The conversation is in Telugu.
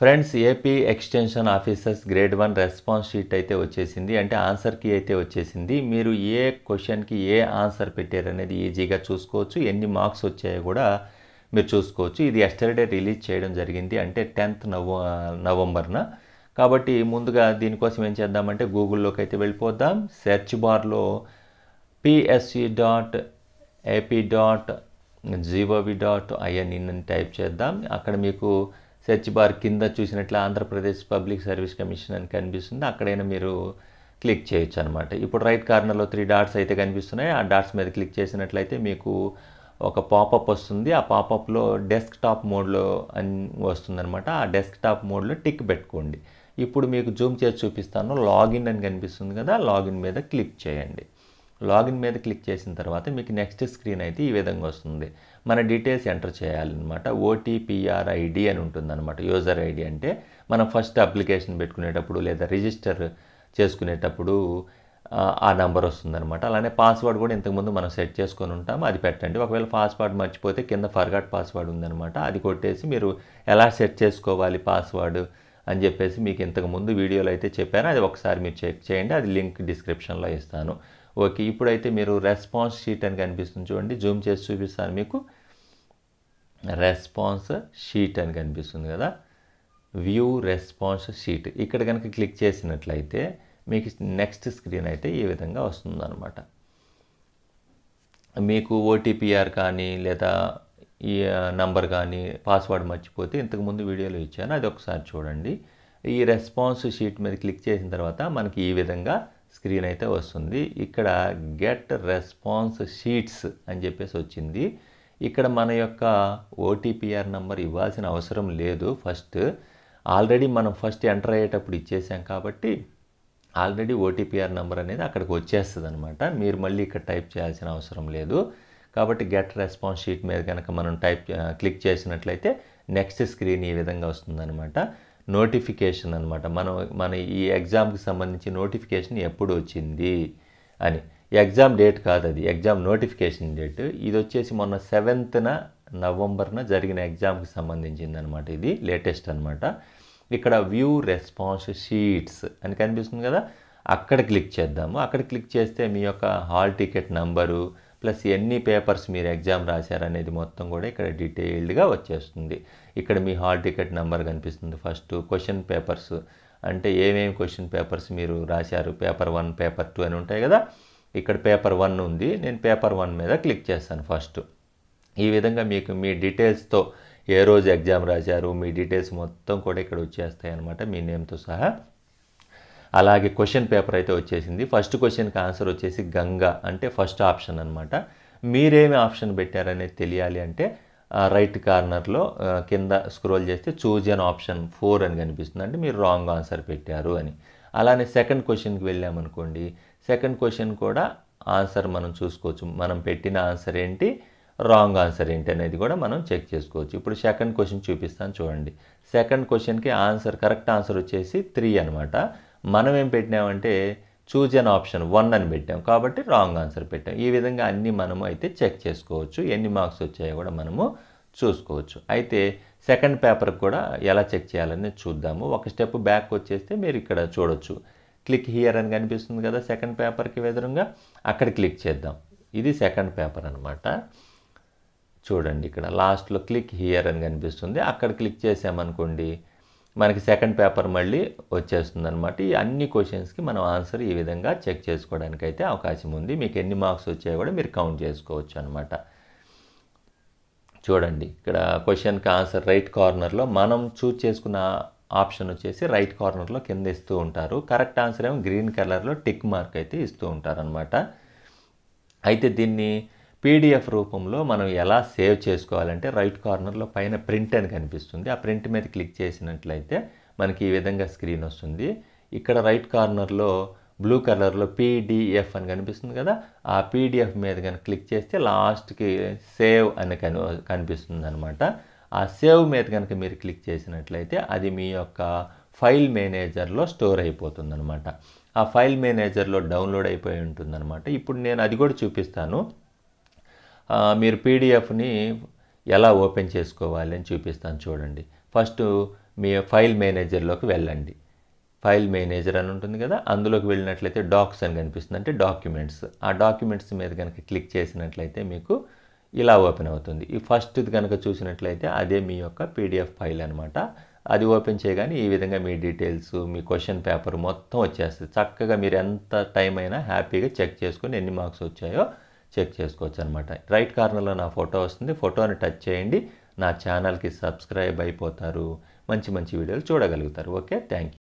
friends AP extension officers grade one response sheet అయితే వచ్చేసింది అంటే ఆన్సర్కి అయితే వచ్చేసింది మీరు ఏ క్వశ్చన్కి ఏ ఆన్సర్ పెట్టారు అనేది ఈజీగా చూసుకోవచ్చు ఎన్ని మార్క్స్ వచ్చాయో కూడా మీరు చూసుకోవచ్చు ఇది ఎస్టర్డే రిలీజ్ చేయడం జరిగింది అంటే టెన్త్ నవ నవంబర్న కాబట్టి ముందుగా దీనికోసం ఏం చేద్దామంటే గూగుల్లోకి అయితే వెళ్ళిపోద్దాం సెర్చ్ బార్లో PSC dot AP dot G O V dot IN type చేద్దాం అక్కడ మీకు సెర్చ్ బార్ కింద చూసినట్లు ఆంధ్రప్రదేశ్ పబ్లిక్ సర్వీస్ కమిషన్ అని కనిపిస్తుంది అక్కడైనా మీరు క్లిక్ చేయొచ్చు అనమాట ఇప్పుడు రైట్ కార్నర్లో త్రీ డాట్స్ అయితే కనిపిస్తున్నాయి ఆ డాట్స్ మీద క్లిక్ చేసినట్లయితే మీకు ఒక పాపప్ వస్తుంది ఆ పాపప్లో డెస్క్ టాప్ మోడ్లో అని వస్తుందనమాట ఆ డెస్క్ టాప్ మోడ్లో టిక్ పెట్టుకోండి ఇప్పుడు మీకు జూమ్ చేసి చూపిస్తాను లాగిన్ అని కనిపిస్తుంది కదా లాగిన్ మీద క్లిక్ చేయండి లాగిన్ మీద క్లిక్ చేసిన తర్వాత మీకు నెక్స్ట్ స్క్రీన్ అయితే ఈ విధంగా వస్తుంది మన డీటెయిల్స్ ఎంటర్ చేయాలన్నమాట ఓటీపీఆర్ ఐడి అని ఉంటుందన్నమాట యూజర్ ఐడి అంటే మనం ఫస్ట్ అప్లికేషన్ పెట్టుకునేటప్పుడు లేదా రిజిస్టర్ చేసుకునేటప్పుడు ఆ నెంబర్ వస్తుందన్నమాట అలానే పాస్వర్డ్ కూడా ఇంతకుముందు మనం సెట్ చేసుకొని ఉంటాం అది పెట్టండి ఒకవేళ పాస్వర్డ్ మర్చిపోతే కింద ఫర్గాట్ పాస్వర్డ్ ఉందనమాట అది కొట్టేసి మీరు ఎలా సెట్ చేసుకోవాలి పాస్వర్డ్ అని చెప్పేసి మీకు ఇంతకుముందు వీడియోలో అయితే చెప్పాను అది ఒకసారి మీరు చెక్ చేయండి అది లింక్ డిస్క్రిప్షన్లో ఇస్తాను ఓకే ఇప్పుడైతే మీరు రెస్పాన్స్ షీట్ అని కనిపిస్తుంది చూడండి జూమ్ చేసి చూపిస్తాను మీకు రెస్పాన్స్ షీట్ అని కనిపిస్తుంది కదా వ్యూ రెస్పాన్స్ షీట్ ఇక్కడ కనుక క్లిక్ చేసినట్లయితే మీకు నెక్స్ట్ స్క్రీన్ అయితే ఈ విధంగా వస్తుందన్నమాట మీకు ఓటీపీఆర్ కానీ లేదా ఈ నంబర్ కానీ పాస్వర్డ్ మర్చిపోతే ఇంతకుముందు వీడియోలో ఇచ్చాను అది ఒకసారి చూడండి ఈ రెస్పాన్స్ షీట్ మీద క్లిక్ చేసిన తర్వాత మనకి ఈ విధంగా స్క్రీన్ అయితే వస్తుంది ఇక్కడ గెట్ రెస్పాన్స్ షీట్స్ అని చెప్పేసి వచ్చింది ఇక్కడ మన యొక్క ఓటీపీఆర్ నెంబర్ ఇవ్వాల్సిన అవసరం లేదు ఫస్ట్ ఆల్రెడీ మనం ఫస్ట్ ఎంటర్ అయ్యేటప్పుడు ఇచ్చేసాం కాబట్టి ఆల్రెడీ ఓటీపీఆర్ నెంబర్ అనేది అక్కడికి వచ్చేస్తుంది అనమాట మీరు మళ్ళీ ఇక్కడ టైప్ చేయాల్సిన అవసరం లేదు కాబట్టి గెట్ రెస్పాన్స్ షీట్ మీద కనుక మనం టైప్ క్లిక్ చేసినట్లయితే నెక్స్ట్ స్క్రీన్ ఈ విధంగా వస్తుందన్నమాట నోటిఫికేషన్ అనమాట మనం మన ఈ ఎగ్జామ్కి సంబంధించి నోటిఫికేషన్ ఎప్పుడు వచ్చింది అని ఎగ్జామ్ డేట్ కాదు అది ఎగ్జామ్ నోటిఫికేషన్ డేట్ ఇది వచ్చేసి మొన్న సెవెంత్న నవంబర్న జరిగిన ఎగ్జామ్కి సంబంధించింది అనమాట ఇది లేటెస్ట్ అనమాట ఇక్కడ వ్యూ రెస్పాన్స్ షీట్స్ అని కనిపిస్తుంది కదా అక్కడ క్లిక్ చేద్దాము అక్కడ క్లిక్ చేస్తే మీ యొక్క హాల్ టికెట్ నంబరు ప్లస్ ఎన్ని పేపర్స్ మీరు ఎగ్జామ్ రాశారనేది మొత్తం కూడా ఇక్కడ డీటెయిల్డ్గా వచ్చేస్తుంది ఇక్కడ మీ హాల్ టికెట్ నెంబర్ కనిపిస్తుంది ఫస్ట్ క్వశ్చన్ పేపర్స్ అంటే ఏమేమి క్వశ్చన్ పేపర్స్ మీరు రాశారు పేపర్ వన్ పేపర్ టూ అని ఉంటాయి కదా ఇక్కడ పేపర్ వన్ ఉంది నేను పేపర్ వన్ మీద క్లిక్ చేస్తాను ఫస్ట్ ఈ విధంగా మీకు మీ డీటెయిల్స్తో ఏ రోజు ఎగ్జామ్ రాశారు మీ డీటెయిల్స్ మొత్తం కూడా ఇక్కడ వచ్చేస్తాయి అనమాట మీ నేమ్తో సహా అలాగే క్వశ్చన్ పేపర్ అయితే వచ్చేసింది ఫస్ట్ క్వశ్చన్కి ఆన్సర్ వచ్చేసి గంగా అంటే ఫస్ట్ ఆప్షన్ అనమాట మీరేమి ఆప్షన్ పెట్టారనేది తెలియాలి అంటే రైట్ కార్నర్లో కింద స్క్రోల్ చేస్తే చూజ్ అన్ ఆప్షన్ ఫోర్ అని కనిపిస్తుంది అంటే మీరు రాంగ్ ఆన్సర్ పెట్టారు అని అలానే సెకండ్ క్వశ్చన్కి వెళ్ళామనుకోండి సెకండ్ క్వశ్చన్ కూడా ఆన్సర్ మనం చూసుకోవచ్చు మనం పెట్టిన ఆన్సర్ ఏంటి రాంగ్ ఆన్సర్ ఏంటి అనేది కూడా మనం చెక్ చేసుకోవచ్చు ఇప్పుడు సెకండ్ క్వశ్చన్ చూపిస్తాను చూడండి సెకండ్ క్వశ్చన్కి ఆన్సర్ కరెక్ట్ ఆన్సర్ వచ్చేసి త్రీ అనమాట మనం ఏం పెట్టినామంటే చూజ్ అన్ ఆప్షన్ వన్ అని పెట్టాం కాబట్టి రాంగ్ ఆన్సర్ పెట్టాం ఈ విధంగా అన్నీ మనము అయితే చెక్ చేసుకోవచ్చు ఎన్ని మార్క్స్ వచ్చాయో కూడా మనము చూసుకోవచ్చు అయితే సెకండ్ పేపర్ కూడా ఎలా చెక్ చేయాలని చూద్దాము ఒక స్టెప్ బ్యాక్ వచ్చేస్తే మీరు ఇక్కడ చూడొచ్చు క్లిక్ హియర్ అని కనిపిస్తుంది కదా సెకండ్ పేపర్కి ఎదురుగా అక్కడ క్లిక్ చేద్దాం ఇది సెకండ్ పేపర్ అనమాట చూడండి ఇక్కడ లాస్ట్లో క్లిక్ హియర్ అని కనిపిస్తుంది అక్కడ క్లిక్ చేసామనుకోండి మనకి సెకండ్ పేపర్ మళ్ళీ వచ్చేస్తుంది అనమాట ఈ అన్ని క్వశ్చన్స్కి మనం ఆన్సర్ ఈ విధంగా చెక్ చేసుకోవడానికి అయితే అవకాశం ఉంది మీకు ఎన్ని మార్క్స్ వచ్చాయో కూడా మీరు కౌంట్ చేసుకోవచ్చు అనమాట చూడండి ఇక్కడ క్వశ్చన్కి ఆన్సర్ రైట్ కార్నర్లో మనం చూజ్ చేసుకున్న ఆప్షన్ వచ్చేసి రైట్ కార్నర్లో కింద ఇస్తూ ఉంటారు కరెక్ట్ ఆన్సర్ ఏమో గ్రీన్ కలర్లో టిక్ మార్క్ అయితే ఇస్తూ ఉంటారనమాట అయితే దీన్ని పీడిఎఫ్ రూపంలో మనం ఎలా సేవ్ చేసుకోవాలంటే రైట్ కార్నర్లో పైన ప్రింట్ అని కనిపిస్తుంది ఆ ప్రింట్ మీద క్లిక్ చేసినట్లయితే మనకి ఈ విధంగా స్క్రీన్ వస్తుంది ఇక్కడ రైట్ కార్నర్లో బ్లూ కలర్లో పీడిఎఫ్ అని కనిపిస్తుంది కదా ఆ పీడిఎఫ్ మీద కనుక క్లిక్ చేస్తే లాస్ట్కి సేవ్ అని కను కనిపిస్తుంది అనమాట ఆ సేవ్ మీద కనుక మీరు క్లిక్ చేసినట్లయితే అది మీ యొక్క ఫైల్ మేనేజర్లో స్టోర్ అయిపోతుంది అనమాట ఆ ఫైల్ మేనేజర్లో డౌన్లోడ్ అయిపోయి ఉంటుందన్నమాట ఇప్పుడు నేను అది కూడా చూపిస్తాను మీరు పీడిఎఫ్ని ఎలా ఓపెన్ చేసుకోవాలి అని చూపిస్తాను చూడండి ఫస్ట్ మీ ఫైల్ మేనేజర్లోకి వెళ్ళండి ఫైల్ మేనేజర్ అని ఉంటుంది కదా అందులోకి వెళ్ళినట్లయితే డాక్స్ అని కనిపిస్తుంది అంటే డాక్యుమెంట్స్ ఆ డాక్యుమెంట్స్ మీద కనుక క్లిక్ చేసినట్లయితే మీకు ఇలా ఓపెన్ అవుతుంది ఈ ఫస్ట్ది కనుక చూసినట్లయితే అదే మీ యొక్క పీడిఎఫ్ ఫైల్ అనమాట అది ఓపెన్ చేయగానే ఈ విధంగా మీ డీటెయిల్స్ మీ క్వశ్చన్ పేపర్ మొత్తం వచ్చేస్తుంది చక్కగా మీరు ఎంత టైం అయినా హ్యాపీగా చెక్ చేసుకొని ఎన్ని మార్క్స్ వచ్చాయో చెక్ చేసుకోవచ్చు అనమాట రైట్ కార్నర్లో నా ఫోటో వస్తుంది ఫోటోని టచ్ చేయండి నా ఛానల్కి సబ్స్క్రైబ్ అయిపోతారు మంచి మంచి వీడియోలు చూడగలుగుతారు ఓకే థ్యాంక్ యూ